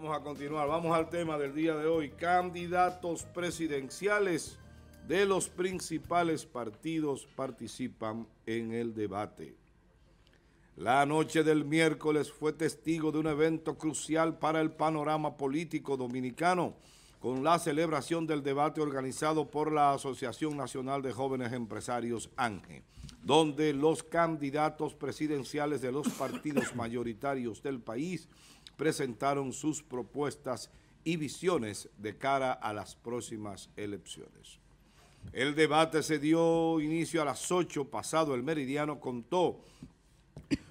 Vamos a continuar, vamos al tema del día de hoy, candidatos presidenciales de los principales partidos participan en el debate. La noche del miércoles fue testigo de un evento crucial para el panorama político dominicano con la celebración del debate organizado por la Asociación Nacional de Jóvenes Empresarios ANGE, donde los candidatos presidenciales de los partidos mayoritarios del país presentaron sus propuestas y visiones de cara a las próximas elecciones. El debate se dio inicio a las 8 pasado el meridiano, contó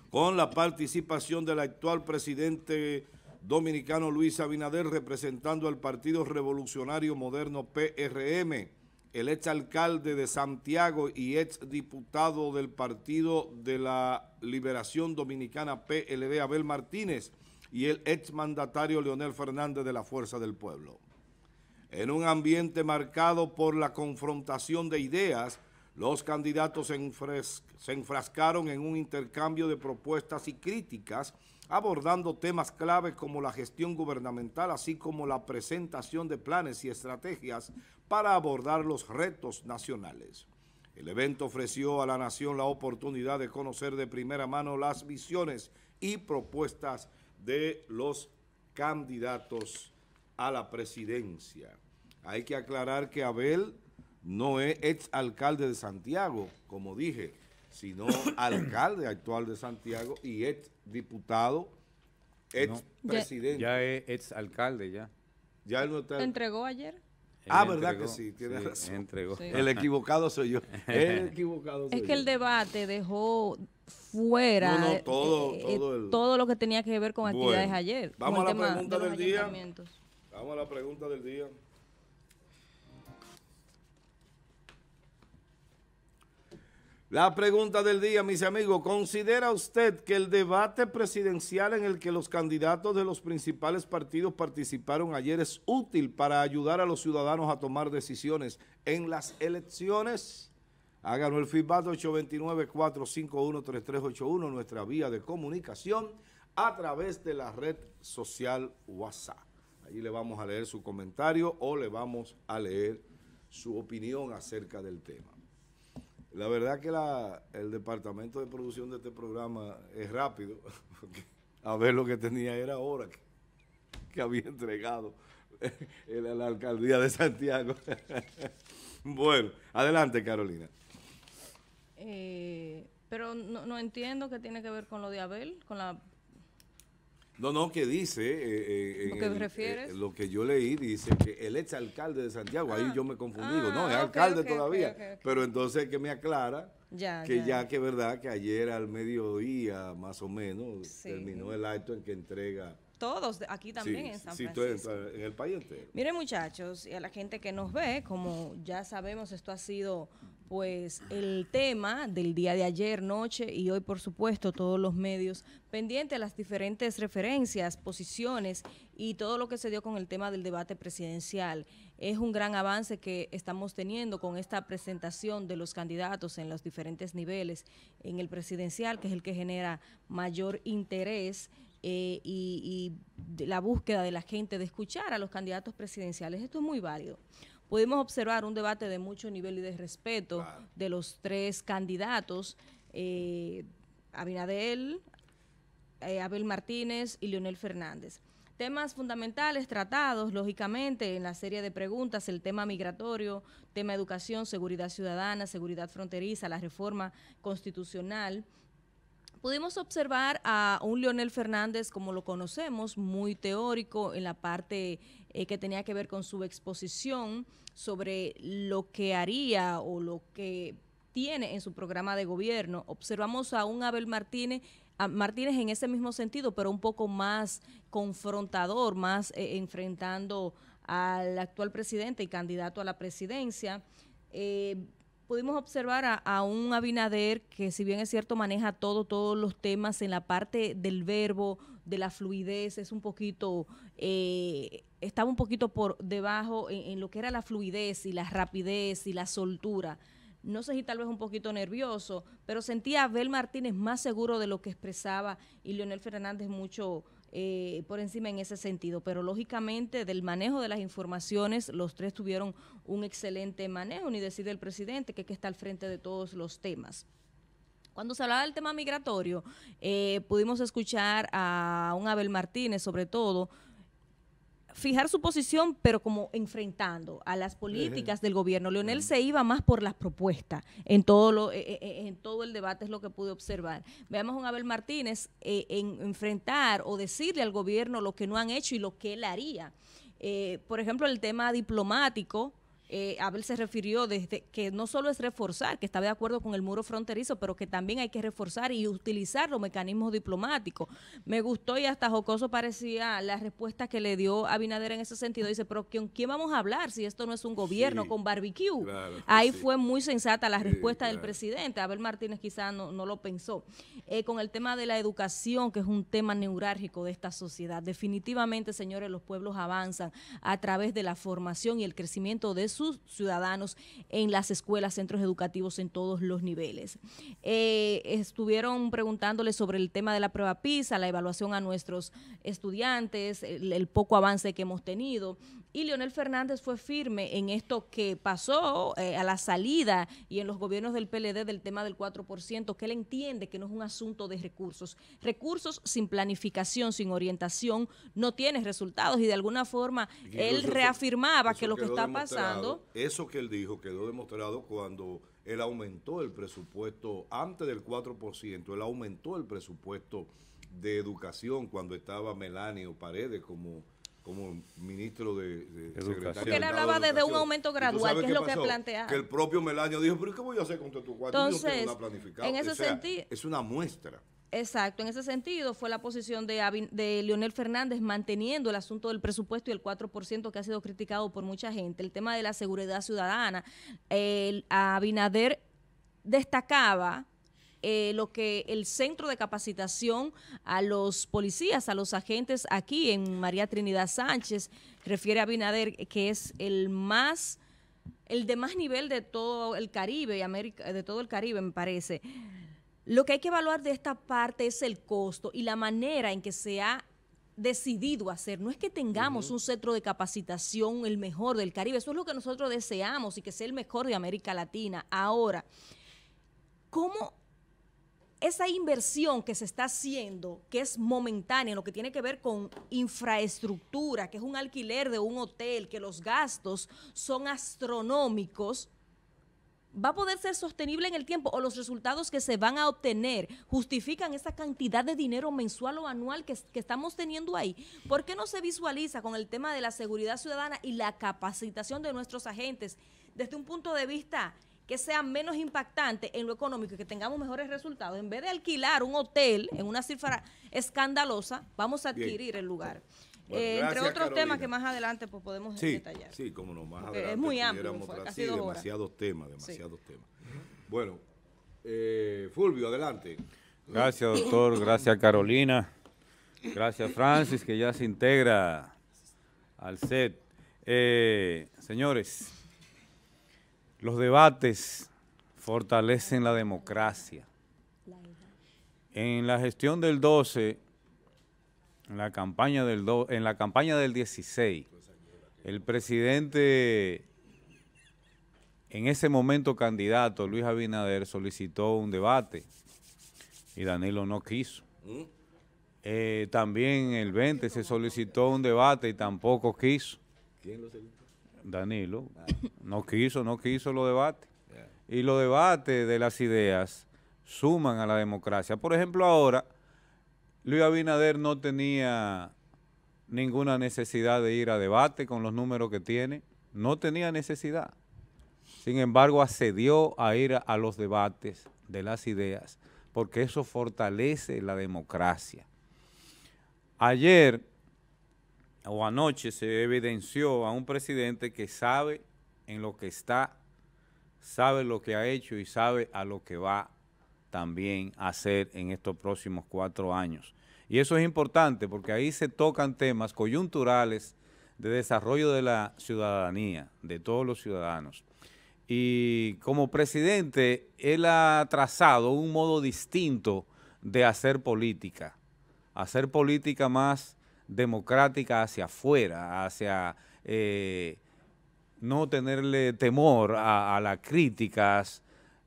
con la participación del actual presidente dominicano Luis Abinader representando al Partido Revolucionario Moderno PRM, el exalcalde de Santiago y exdiputado del Partido de la Liberación Dominicana PLD Abel Martínez, y el exmandatario Leonel Fernández de la Fuerza del Pueblo. En un ambiente marcado por la confrontación de ideas, los candidatos se enfrascaron en un intercambio de propuestas y críticas, abordando temas claves como la gestión gubernamental, así como la presentación de planes y estrategias para abordar los retos nacionales. El evento ofreció a la nación la oportunidad de conocer de primera mano las visiones y propuestas de los candidatos a la presidencia. Hay que aclarar que Abel no es ex alcalde de Santiago, como dije, sino alcalde actual de Santiago y ex diputado, ex presidente. Ya, es ex alcalde, ya. Ya entregó ayer? ah, verdad que sí, tiene razón. El equivocado soy yo. Es que el debate dejó fuera eh, eh, todo, lo que tenía que ver con actividades ayer. Vamos a la pregunta del día. Vamos a la pregunta del día. La pregunta del día, mis amigos, ¿considera usted que el debate presidencial en el que los candidatos de los principales partidos participaron ayer es útil para ayudar a los ciudadanos a tomar decisiones en las elecciones? Háganos el feedback 829-451-3381, nuestra vía de comunicación a través de la red social WhatsApp. Allí le vamos a leer su comentario o le vamos a leer su opinión acerca del tema. La verdad que el departamento de producción de este programa es rápido, porque a ver lo que tenía era ahora que, había entregado la alcaldía de Santiago. bueno, adelante Carolina. Eh, pero no, no, entiendo qué tiene que ver con lo de Abel, con la no, no, que dice... Eh, eh, eh ¿Lo que yo leí dice que el alcalde de Santiago, ahí ah. yo me he confundido, no, es ah, alcalde todavía. pero entonces que me aclara que ya. que verdad que ayer al mediodía más o menos terminó el acto en que entrega... Todos, aquí también en San Francisco. Sí, en el país entero. Miren muchachos, y a la gente que nos ve, como ya sabemos, esto ha sido pues el tema del día de ayer, noche y hoy, por supuesto, todos los medios pendientes a las diferentes referencias, posiciones y todo lo que se dio con el tema del debate presidencial. Es un gran avance que estamos teniendo con esta presentación de los candidatos en los diferentes niveles en el presidencial, que es el que genera mayor interés. Eh, y, la búsqueda de la gente de escuchar a los candidatos presidenciales. Esto es muy válido pudimos observar un debate de mucho nivel y de respeto de los tres candidatos, eh, Abinadel, eh, Abel Martínez y Leonel Fernández. Temas fundamentales tratados, lógicamente, en la serie de preguntas, el tema migratorio, tema educación, seguridad ciudadana, seguridad fronteriza, la reforma constitucional. Pudimos observar a un Leonel Fernández, como lo conocemos, muy teórico en la parte eh, que tenía que ver con su exposición sobre lo que haría o lo que tiene en su programa de gobierno. Observamos a un Abel Martínez Martínez en ese mismo sentido, pero un poco más confrontador, más eh, enfrentando al actual presidente y candidato a la presidencia. Eh, pudimos observar a, un Abinader que, si bien es cierto, maneja todo, todos los temas en la parte del verbo, de la fluidez, es un poquito, eh, estaba un poquito por debajo en, lo que era la fluidez y la rapidez y la soltura. No sé si tal vez un poquito nervioso, pero sentía a Abel Martínez más seguro de lo que expresaba y Leonel Fernández mucho eh, por encima en ese sentido. Pero lógicamente del manejo de las informaciones, los tres tuvieron un excelente manejo, ni decide el presidente que está al frente de todos los temas. Cuando se hablaba del tema migratorio, eh, pudimos escuchar a un Abel Martínez, sobre todo, fijar su posición, pero como enfrentando a las políticas del gobierno. Leonel se iba más por las propuestas en todo, lo, eh, eh, en todo el debate, es lo que pude observar. Veamos a un Abel Martínez enfrentar o decirle al gobierno lo que no han hecho y lo que él haría. por ejemplo, el tema diplomático, eh, Abel se refirió desde que no solo es reforzar, que estaba de acuerdo con el muro fronterizo, pero que también hay que reforzar y utilizar los mecanismos diplomáticos. Me gustó y hasta jocoso parecía la respuesta que le dio Abinader en ese sentido. Dice, pero ¿con quién vamos a hablar si esto no es un gobierno con barbecue? Pues Ahí fue muy sensata la respuesta del presidente. Abel Martínez quizás no, lo pensó. Eh, con el tema de la educación, que es un tema neurálgico de esta sociedad. Definitivamente, señores, los pueblos avanzan a través de la formación y el crecimiento de sus ciudadanos en las escuelas, centros educativos en todos los niveles. Eh, estuvieron preguntándole sobre el tema de la prueba PISA, la evaluación a nuestros estudiantes, el poco avance que hemos tenido. Y Leonel Fernández fue firme en esto que pasó eh, a la salida y en los gobiernos del PLD del tema del 4%, que él entiende que no es un asunto de recursos. Recursos sin planificación, sin orientación, no tiene resultados y de alguna forma él reafirmaba que lo que está pasando... Eso que él dijo quedó demostrado cuando él aumentó el presupuesto, antes del 4%, él aumentó el presupuesto de educación cuando estaba Melanio Paredes como como ministro de, de Educación. Porque él hablaba desde un aumento gradual, que es lo que planteaba. Que el propio Melania dijo, pero ¿qué voy a hacer con tu cuarto? Entonces, en ese sentido... Es una muestra. Exacto, en ese sentido fue la posición de, de, Leonel Fernández manteniendo el asunto del presupuesto y el 4% que ha sido criticado por mucha gente, el tema de la seguridad ciudadana. El, Abinader destacaba eh, lo que el centro de capacitación a los policías, a los agentes aquí en María Trinidad Sánchez, refiere a Binader que es el más el de más nivel de todo el Caribe, y América, de todo el Caribe, me parece. Lo que hay que evaluar de esta parte es el costo y la manera en que se ha decidido hacer. No es que tengamos un centro de capacitación el mejor del Caribe, eso es lo que nosotros deseamos y que sea el mejor de América Latina. Ahora, ¿cómo esa inversión que se está haciendo, que es momentánea, lo que tiene que ver con infraestructura, que es un alquiler de un hotel, que los gastos son astronómicos, ¿va a poder ser sostenible en el tiempo o los resultados que se van a obtener justifican esa cantidad de dinero mensual o anual que, estamos teniendo ahí? ¿Por qué no se visualiza con el tema de la seguridad ciudadana y la capacitación de nuestros agentes desde un punto de vista que sea menos impactante en lo económico y que tengamos mejores resultados. En vez de alquilar un hotel en una cifra escandalosa, vamos a adquirir el lugar. Eh, entre otros temas que más adelante pues, podemos detallar. Sí, como no, más adelante. Es muy amplio, demasiados temas, demasiados temas. Bueno, eh, Fulvio, adelante. Gracias, doctor. Gracias, Carolina. Gracias, Francis, que ya se integra al set. Eh, señores, los debates fortalecen la democracia. En la gestión del 12, en la campaña del, 16, el presidente, en ese momento candidato, Luis Abinader, solicitó un debate y Danilo no quiso. Eh, también el 20 se solicitó un debate y tampoco quiso. ¿Quién lo Danilo no quiso, no quiso los debates. Y los debates de las ideas suman a la democracia. Por ejemplo, ahora Luis Abinader no tenía ninguna necesidad de ir a debate con los números que tiene. No tenía necesidad. Sin embargo, accedió a ir a, a los debates de las ideas porque eso fortalece la democracia. Ayer o anoche se evidenció a un presidente que sabe en lo que está, sabe lo que ha hecho y sabe a lo que va también a hacer en estos próximos cuatro años. Y eso es importante porque ahí se tocan temas coyunturales de desarrollo de la ciudadanía, de todos los ciudadanos. Y como presidente, él ha trazado un modo distinto de hacer política, hacer política más democrática hacia afuera, hacia eh, no tenerle temor a, las críticas,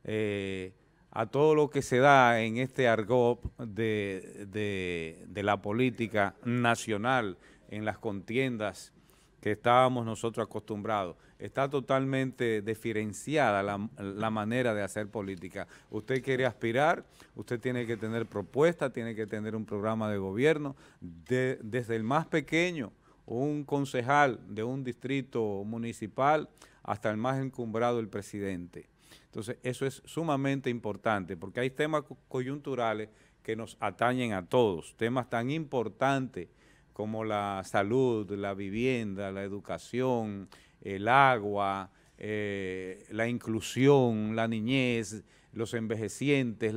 eh, a todo lo que se da en este argot de, de la política nacional, en las contiendas que estábamos nosotros acostumbrados. Está totalmente diferenciada la, manera de hacer política. Usted quiere aspirar, usted tiene que tener propuestas, tiene que tener un programa de gobierno. desde el más pequeño, un concejal de un distrito municipal, hasta el más encumbrado, el presidente. Entonces, eso es sumamente importante, porque hay temas coyunturales que nos atañen a todos, temas tan importantes como la salud, la vivienda, la educación, el agua, eh, la inclusión, la niñez, los envejecientes,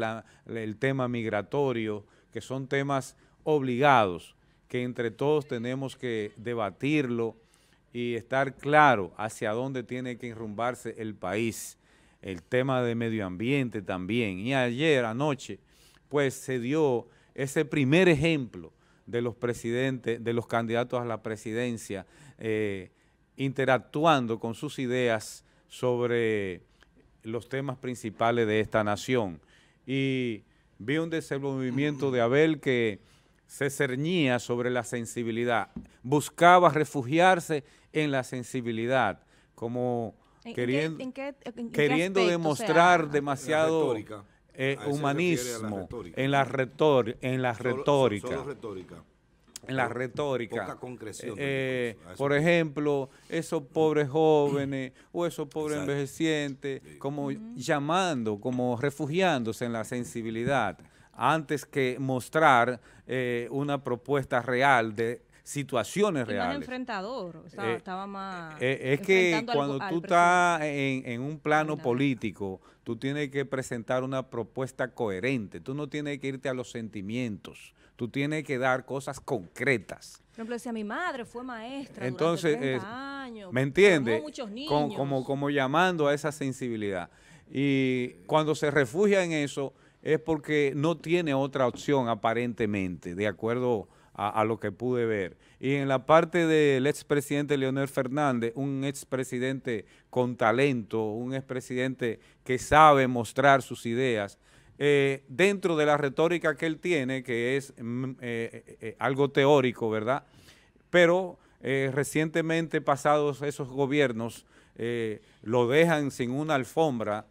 el tema migratorio, que son temas obligados, que entre todos tenemos que debatirlo y estar claro hacia dónde tiene que enrumbarse el país. El tema de medio ambiente también. Y ayer, anoche, pues se dio ese primer ejemplo de los presidentes, de los candidatos a la presidencia, eh, interactuando con sus ideas sobre los temas principales de esta nación. Y vi un desenvolvimiento de Abel que se cernía sobre la sensibilidad, buscaba refugiarse en la sensibilidad, como queriendo, demostrar demasiado... Eh, humanismo, en la, retórica en la retórica. En la retórica. por ejemplo, esos pobres jóvenes o esos pobres envejecientes, como llamando, como refugiándose en la sensibilidad, antes que mostrar eh, una propuesta real de situaciones reales. Más enfrentador, eh, estaba más... Eh, eh, es que cuando tú estás en, un plano político, tú tienes que presentar una propuesta coherente, tú no tienes que irte a los sentimientos, tú tienes que dar cosas concretas. Por ejemplo, decía, mi madre fue maestra Entonces, años. ¿Me entiende? como llamando a esa sensibilidad. Y cuando se refugia en eso es porque no tiene otra opción aparentemente, de acuerdo a, lo que pude ver. Y en la parte del expresidente Leonel Fernández, un expresidente con talento, un expresidente que sabe mostrar sus ideas, eh, dentro de la retórica que él tiene, que es mm, eh, eh, algo teórico, ¿verdad? Pero recientemente pasados esos gobiernos lo dejan sin una alfombra,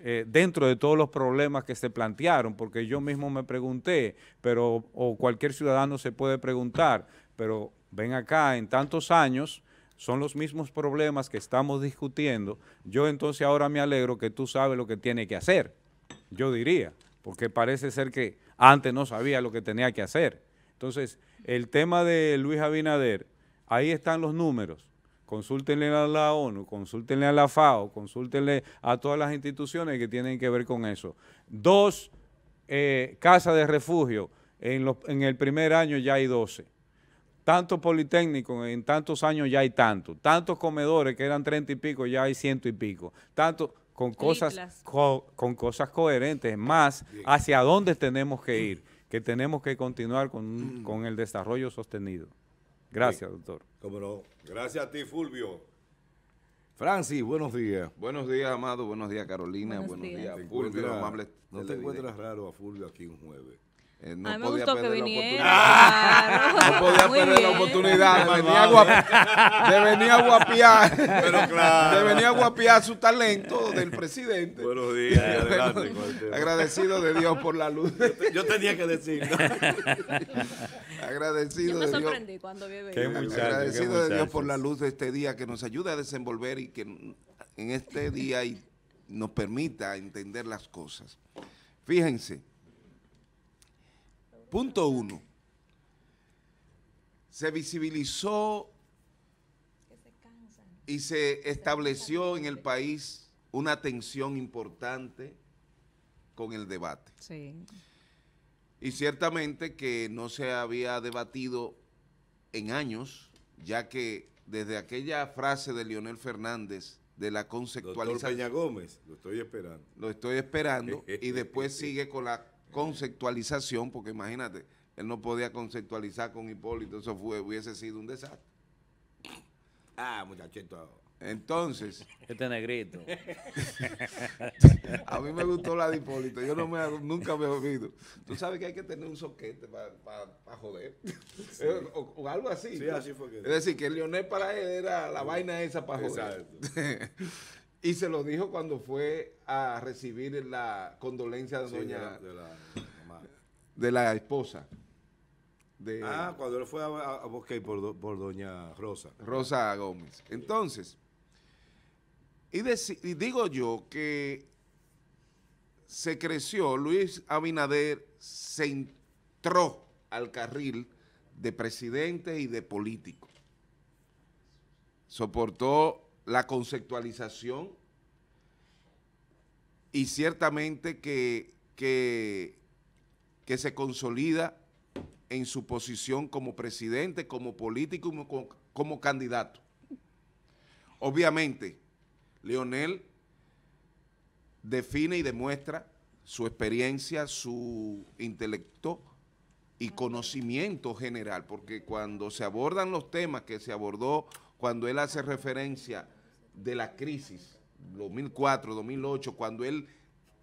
eh, dentro de todos los problemas que se plantearon, porque yo mismo me pregunté, pero o cualquier ciudadano se puede preguntar, pero ven acá, en tantos años son los mismos problemas que estamos discutiendo, yo entonces ahora me alegro que tú sabes lo que tiene que hacer, yo diría, porque parece ser que antes no sabía lo que tenía que hacer. Entonces, el tema de Luis Abinader, ahí están los números. Consúltenle a la ONU, consúltenle a la FAO, consúltenle a todas las instituciones que tienen que ver con eso. Dos eh, casas de refugio. En, el primer año ya hay 12 Tanto Politécnico, en tantos años ya hay tanto. tantos comedores que eran 30 y pico, ya hay ciento y pico, Tanto con cosas, con cosas coherentes, más hacia dónde tenemos que mm. ir, que tenemos que continuar con mm. el desarrollo sostenido. Gracias, doctor. Gracias a ti, Fulvio. Francis, buenos días. Buenos días, Amado. Buenos días, Carolina. Buenos, días, Fulvio. no te encuentras raro a Fulvio aquí un jueves. Eh, a mí me gustó que viniera. No podía perder la oportunidad de venir, a guapiar, de venir a guapiar. su talento del presidente. Buenos días. Adelante, agradecido de Dios por la luz. Yo, tenía que decirlo. agradecido de yo me sorprendí cuando Agradecido de Dios por la luz de este día que nos ayuda a desenvolver y que en este día nos permita entender las cosas. Fíjense. Punto uno. Se visibilizó y se estableció en el país una tensión importante con el debate. Sí. Y ciertamente que no se había debatido en años, ya que desde aquella frase de Leonel Fernández de la conceptualización... Peña Gómez, lo estoy esperando. Lo estoy esperando y después sigue con la conceptualización, porque imagínate, él no podía conceptualizar con Hipólito, eso fue, hubiese sido un desastre. Ah, muchachito. Entonces. Este negrito. a mí me gustó la de Hipólito. Yo no me, nunca me he oído Tú sabes que hay que tener un soquete para joder. O, algo así. Es decir, que Leonel para él era la vaina esa para joder. Y se lo dijo cuando fue a recibir la condolencia de doña... De la, esposa. De, ah, cuando él fue a, buscar por, doña Rosa. Rosa Gómez. Entonces, y, digo yo que se creció, Luis Abinader se entró al carril de presidente y de político. Soportó la conceptualización y ciertamente que, que, se consolida en su posición como presidente, como político y como, como candidato. Obviamente, Leonel define y demuestra su experiencia, su intelecto y conocimiento general, porque cuando se abordan los temas que se abordó, cuando él hace referencia de la crisis, 2004, 2008, cuando él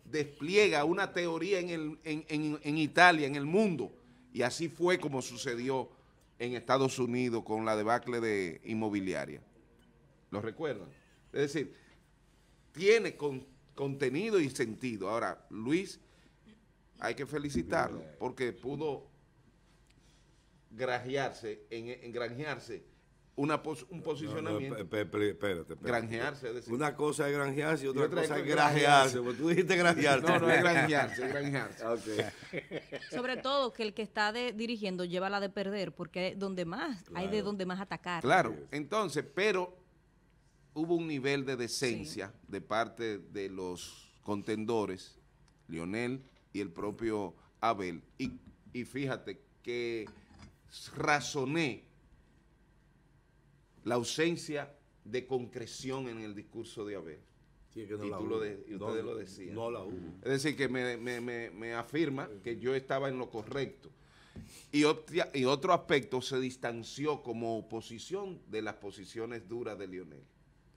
despliega una teoría en, Italia, en el mundo, y así fue como sucedió en Estados Unidos con la debacle de inmobiliaria. ¿Lo recuerdan? Es decir, tiene con, contenido y sentido. Ahora, Luis, hay que felicitarlo porque pudo grajearse, en, un posicionamiento. espérate, Granjearse, decir. Una cosa es granjearse y otra, cosa es granjearse. Pues tú dijiste granjearse. No, no, es granjearse, es granjearse. Sobre todo que el que está dirigiendo lleva la de perder, porque donde más, hay de donde más atacar. Claro, entonces, pero hubo un nivel de decencia de parte de los contendores, Lionel y el propio Abel. y fíjate que razoné la ausencia de concreción en el discurso de Abel. y, de, y ustedes lo decían. No la hubo. Es decir, que me, afirma que yo estaba en lo correcto. Y, otro aspecto, se distanció como oposición de las posiciones duras de Lionel.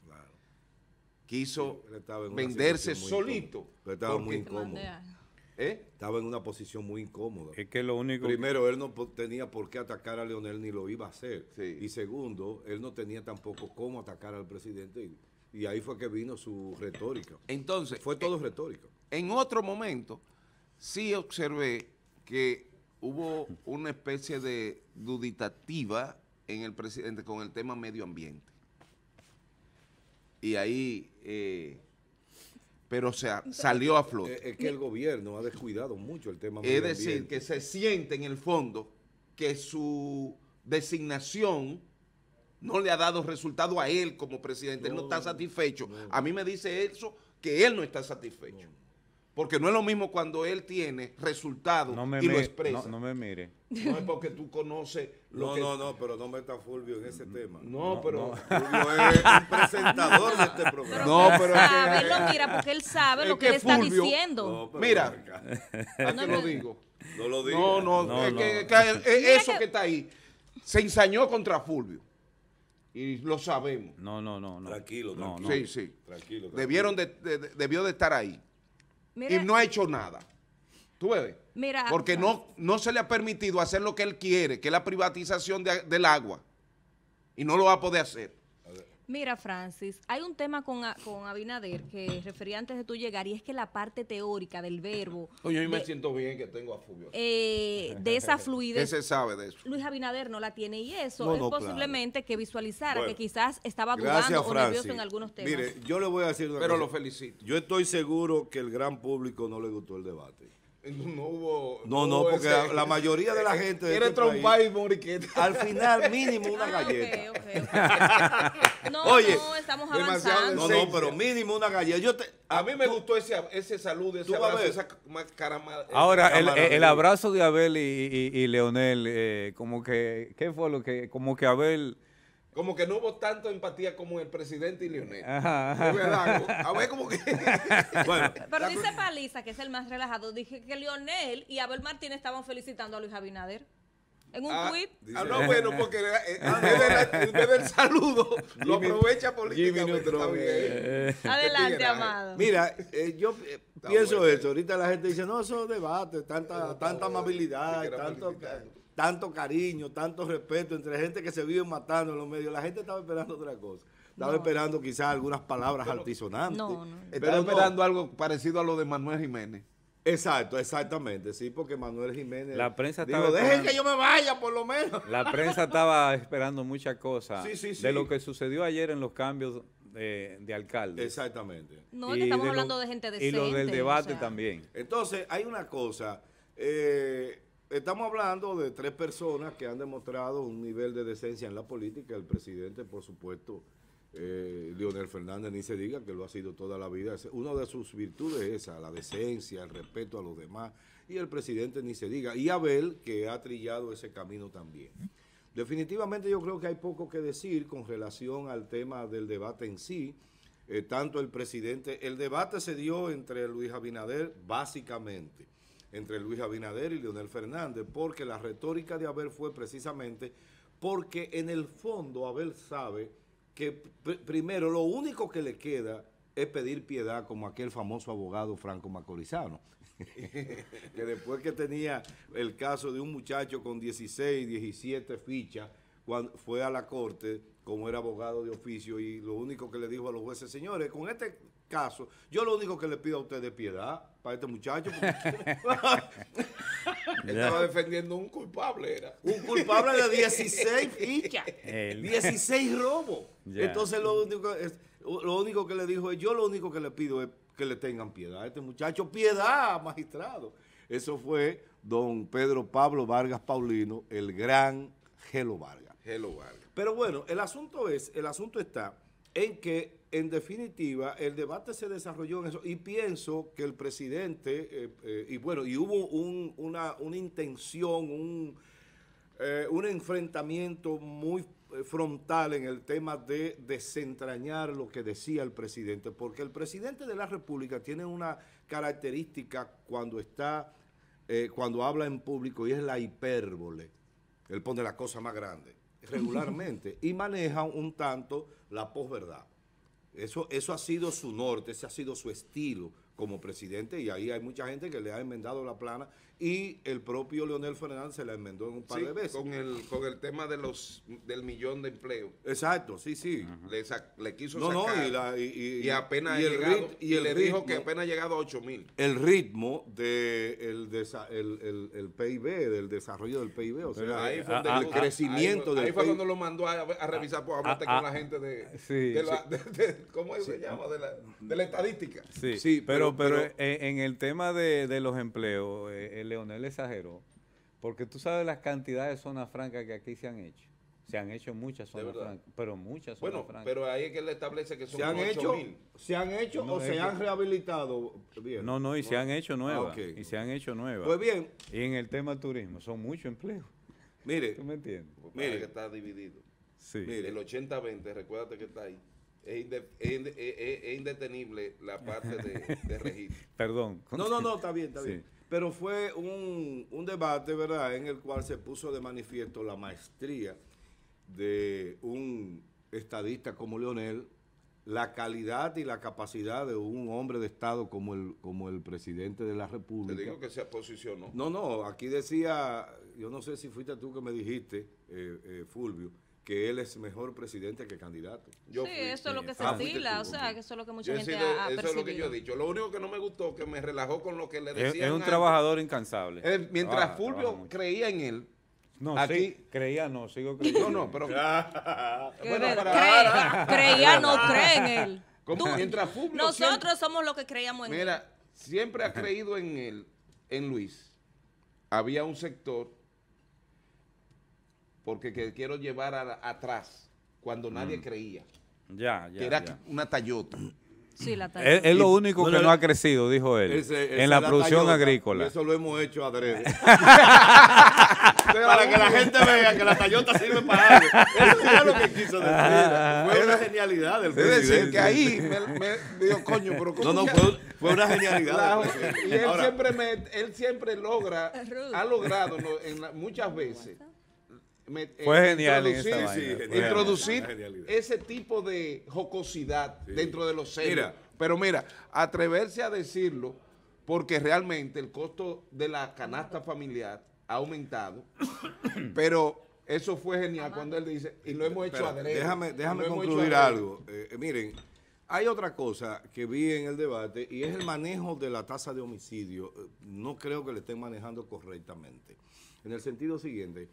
Claro. Quiso venderse solito. muy incómodo. ¿Eh? Estaba en una posición muy incómoda. Es que lo único. Primero, él no tenía por qué atacar a Leonel ni lo iba a hacer. Y segundo, él no tenía tampoco cómo atacar al presidente. Y, ahí fue que vino su retórica. Entonces. Fue todo eh, retórico. En otro momento, sí observé que hubo una especie de duditativa en el presidente con el tema medio ambiente. Y ahí. Eh, pero se salió eh, a flote. Es que el gobierno ha descuidado mucho el tema. Es decir, que se siente en el fondo que su designación no le ha dado resultado a él como presidente. él no está satisfecho. A mí me dice eso que él no está satisfecho. Porque no es lo mismo cuando él tiene resultados y lo expresa. No, no, me mire. No es porque tú conoces lo no, que... No, no, pero no meta Fulvio en ese tema. No, pero... Fulvio es un presentador de este programa. no, pero... Sabe, lo mira, porque él sabe lo que, él está diciendo. mira, no lo digo. No lo digo. No, no, es que, eso que está ahí. Se ensañó contra Fulvio y lo sabemos. No, no, no. no. Tranquilo, tranquilo. No, Sí, sí. Tranquilo, Debieron de, debió de estar ahí y no ha hecho nada. ¿Tú ves? Porque no, no se le ha permitido hacer lo que él quiere, que es la privatización del agua. Y no lo va a poder hacer. Mira, Francis, hay un tema con, con Abinader que refería antes de tu llegar y es que la parte teórica del verbo. yo me siento bien que tengo a eh, de esa fluidez. Ese sabe de eso. Luis Abinader no la tiene y eso es posiblemente que visualizara que quizás estaba dudando o nervioso en algunos temas. Mire, yo le voy a decir una Pero lo felicito. Yo estoy seguro que el gran público no le gustó el debate. No, hubo. No, no, porque la mayoría de la gente. Quiere este y Al final, mínimo una ah, galleta. no, Oye, no, estamos avanzando. No, no, pero mínimo una galleta. Yo a mí me gustó ese, ese saludo, ese abrazo, esa Ahora, el, el, abrazo de Abel y, y, Leonel, eh, como que, ¿qué fue lo que? Como que Abel como que no hubo tanta empatía como el presidente y Lionel. Ajá, A ver, como que. Pero dice Paliza, que es el más relajado, dije que Lionel y Abel Martínez estaban felicitando a Luis Abinader. En un ah, tuit. tweet. Ah, no, bueno, porque eh, en eh, ah, el saludo, lo aprovecha políticamente. Eh. Adelante, ah, amado. Mira, eh, yo pienso esto eso. Ahorita la gente dice, no, eso es debate, tanta, tanta amabilidad, tanto tanto cariño, tanto respeto entre gente que se vive matando en los medios. La gente estaba esperando otra cosa. Estaba esperando quizás algunas palabras pero, Estaba esperando algo parecido a lo de Manuel Jiménez. Exacto, exactamente, sí, porque Manuel Jiménez. La prensa dijo, Dejen que yo me vaya, por lo menos. La prensa estaba esperando muchas cosas de lo que sucedió ayer en los cambios de, alcalde. Exactamente. No, estamos hablando de gente decente. Y lo del debate también. Entonces, hay una cosa. Eh, estamos hablando de tres personas que han demostrado un nivel de decencia en la política. El presidente, por supuesto, eh, Leonel Fernández, ni se diga que lo ha sido toda la vida. Una de sus virtudes es esa, la decencia, el respeto a los demás. Y el presidente, ni se diga. Y Abel, que ha trillado ese camino también. Definitivamente yo creo que hay poco que decir con relación al tema del debate en sí. Eh, tanto el presidente, el debate se dio entre Luis Abinader básicamente entre Luis Abinader y Leonel Fernández, porque la retórica de Abel fue precisamente porque en el fondo Abel sabe que primero lo único que le queda es pedir piedad como aquel famoso abogado Franco Macorizano, que después que tenía el caso de un muchacho con 16, 17 fichas, cuando fue a la corte como era abogado de oficio y lo único que le dijo a los jueces, señores, con este caso. Yo lo único que le pido a usted es piedad para este muchacho. Estaba defendiendo un culpable, era. Un culpable de 16 fichas, 16 robos. Entonces lo único, lo único que le dijo es, yo lo único que le pido es que le tengan piedad a este muchacho. Piedad, magistrado. Eso fue don Pedro Pablo Vargas Paulino, el gran Gelo Vargas. Gelo Vargas. Pero bueno, el asunto es, el asunto está en que, en definitiva, el debate se desarrolló en eso y pienso que el presidente, eh, eh, y bueno, y hubo una, una, intención, un, eh, un enfrentamiento muy frontal en el tema de desentrañar lo que decía el presidente, porque el presidente de la República tiene una característica cuando está, cuando habla en público y es la hipérbole. Él pone la cosa más grande regularmente y manejan un tanto la posverdad. Eso, eso ha sido su norte, ese ha sido su estilo como presidente y ahí hay mucha gente que le ha enmendado la plana y el propio Leonel Fernández se la enmendó un par de veces. Con el, con el tema de los del millón de empleos. Exacto, sí, sí. Le, le, quiso sacar. No, y, apenas y le dijo que apenas ha llegado a 8 mil. El ritmo de el, el, PIB, del desarrollo del PIB, o sea, ahí el crecimiento del ahí fue cuando lo mandó a, revisar, ah, por pues, ah, con ah, la gente de, la, se llama? De la, de la estadística. Sí, pero, pero, en, el tema de, los empleos, eh, el él exageró, porque tú sabes las cantidades de zonas francas que aquí se han hecho. Se han hecho muchas zonas francas, pero muchas zonas bueno, Pero ahí es que él establece que se han hecho, ¿Se han hecho o se han rehabilitado? No, no, y se han hecho ah, nuevas. Y se han hecho nuevas. Pues bien. Y en el tema turismo, son muchos empleos. Mire. ¿Tú me entiendes? mire. que está dividido. Sí. el 80-20, recuérdate que está ahí. Es, indetenible la parte de, de registro. Perdón. No, no, no, está bien, está bien. Pero fue un, debate, ¿verdad?, en el cual se puso de manifiesto la maestría de un estadista como Leonel, la calidad y la capacidad de un hombre de Estado como el, como el presidente de la República. Te digo que se posicionó. No, no, aquí decía, yo no sé si fuiste tú que me dijiste, eh, eh Fulvio, que él es mejor presidente que candidato. sí, eso es lo que ah, se estila, pues o sea, que eso es lo que mucha gente ha ha Eso es lo que yo he dicho. Lo único que no me gustó, que me relajó con lo que le decían. Es, es un trabajador incansable. mientras Fulvio creía en él, no, aquí sí, creía no, sigo creyendo. No, no, pero... bueno, creía no, cree en él. mientras Fulvio Nosotros somos los que creíamos en él. Mira, siempre ha creído en él, en Luis. Había un sector porque que quiero llevar atrás cuando nadie mm. creía. Ya, ya. Que era una Toyota. Sí, la es, es, lo único que no ha crecido, dijo él, en la producción agrícola. Eso lo hemos hecho adrede. para que la gente vea que la Toyota sirve para algo. Eso es lo que quiso decir. Ah, ah, ah. fue una genialidad del presidente. decir, que ahí me, coño, pero No, no, fue, fue una genialidad. y él, siempre me, él siempre logra, ha logrado en muchas veces eh, fue genial introducir, ese tipo de jocosidad dentro de los Mira, Pero mira, atreverse a decirlo, porque realmente el costo de la canasta familiar ha aumentado, pero eso fue genial cuando él dice, y lo hemos hecho Déjame, déjame concluir algo. Eh, eh, miren, hay otra cosa que vi en el debate y es el manejo de la tasa de homicidio. No creo que le estén manejando correctamente. En el sentido siguiente,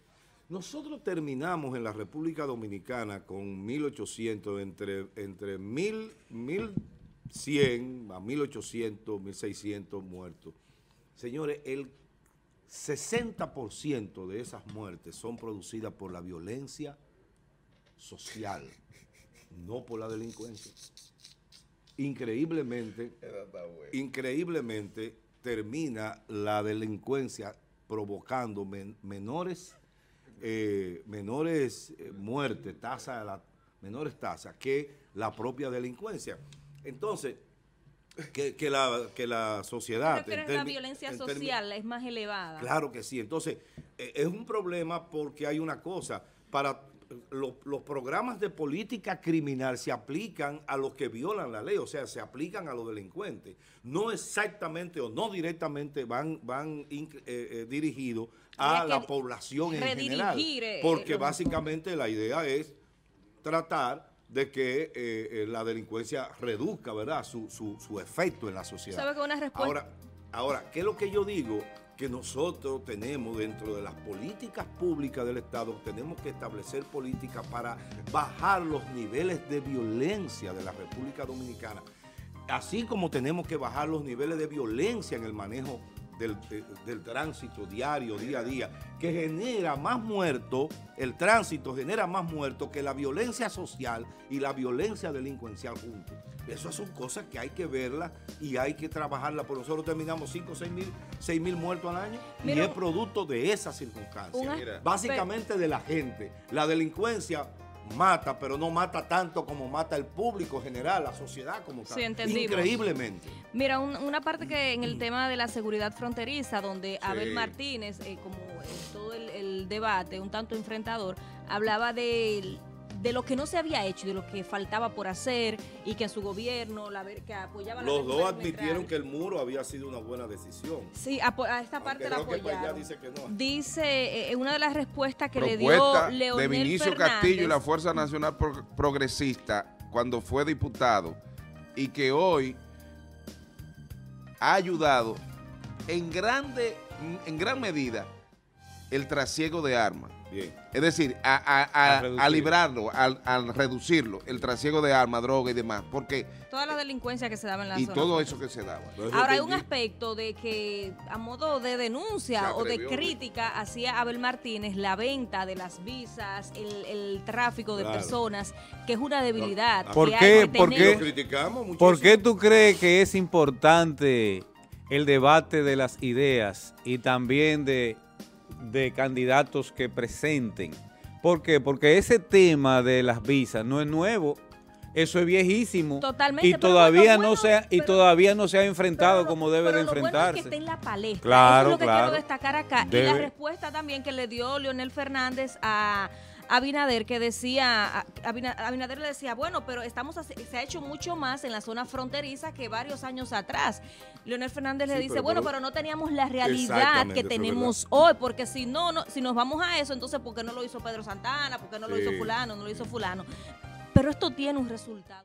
nosotros terminamos en la República Dominicana con 1.800, entre, entre 1.100 a 1.800, 1.600 muertos. Señores, el 60% de esas muertes son producidas por la violencia social, no por la delincuencia. Increíblemente, increíblemente termina la delincuencia provocando menores eh, menores eh, muertes, tasa, la, menores tasas que la propia delincuencia. Entonces, que, que, la, que la sociedad... Pero la violencia social es más elevada. Claro que sí. Entonces, eh, es un problema porque hay una cosa. Para los programas de política criminal se aplican a los que violan la ley, o sea, se aplican a los delincuentes. No exactamente o no directamente van, van eh, eh, dirigidos a la población en general. Eh, porque básicamente la idea es tratar de que la delincuencia reduzca, ¿verdad?, su, su, su, efecto en la sociedad. ¿Sabe Ahora, ahora, ¿qué es lo que yo digo? que nosotros tenemos dentro de las políticas públicas del Estado, tenemos que establecer políticas para bajar los niveles de violencia de la República Dominicana, así como tenemos que bajar los niveles de violencia en el manejo del, tránsito diario, día a día, que genera más muertos, el tránsito genera más muertos que la violencia social y la violencia delincuencial juntos. Eso son cosas que hay que verla y hay que trabajarlas, por nosotros terminamos 5 o 6 mil, mil muertos al año y es producto de esas circunstancias, básicamente de la gente. La delincuencia mata, pero no mata tanto como mata el público general, la sociedad como tal. Increíblemente. Mira, una parte que en el mm. tema de la seguridad fronteriza, donde Abel Martínez, eh, como en todo el, el debate, un tanto enfrentador, hablaba de de lo que no se había hecho, de lo que faltaba por hacer y que su gobierno la, que apoyaba Los dos admitieron que el muro había sido una buena decisión. Sí, a, esta parte la pues apoyaron. Dice, eh, eh, una de las respuestas que le dio Leonel de Vinicio Castillo y la Fuerza Nacional Progresista cuando fue diputado y que hoy ha ayudado en grande en gran medida el trasiego de armas es decir, a, a, a, librarlo, al reducirlo, el trasiego de armas, droga y demás. Porque. Toda la delincuencia que se daba en la y Y todo eso que se daba. Ahora, hay un aspecto de que, a modo de denuncia o de crítica, hacía Abel Martínez la venta de las visas, el, tráfico de personas, que es una debilidad. ¿Por, qué, ¿Por qué tú crees que es importante el debate de las ideas y también de de candidatos que presenten. ¿Por qué? Porque ese tema de las visas no es nuevo. Eso es viejísimo. Totalmente. Y todavía, no, se ha, y todavía no se ha enfrentado como debe de enfrentarse. en la palestra. Claro, lo que quiero destacar acá. Y la respuesta también que le dio Leonel Fernández a Abinader que decía, Abinader le decía, bueno, pero estamos se ha hecho mucho más en la zona fronteriza que varios años atrás. Leonel Fernández le dice, bueno, pero no teníamos la realidad que tenemos hoy, porque si no, si nos vamos a eso, entonces ¿por qué no lo hizo Pedro Santana? ¿Por qué no lo hizo fulano? ¿No lo hizo fulano? Pero esto tiene un resultado.